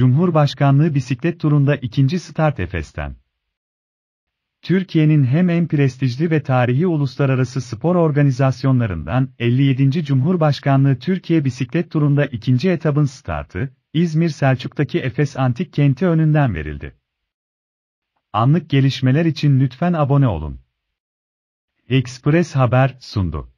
Cumhurbaşkanlığı bisiklet turunda ikinci start Efes'ten. Türkiye'nin hem en prestijli ve tarihi uluslararası spor organizasyonlarından 57. Cumhurbaşkanlığı Türkiye Bisiklet Turu'nda ikinci etabın startı, İzmir Selçuk'taki Efes Antik Kenti önünden verildi. Anlık gelişmeler için lütfen abone olun. Express Haber sundu.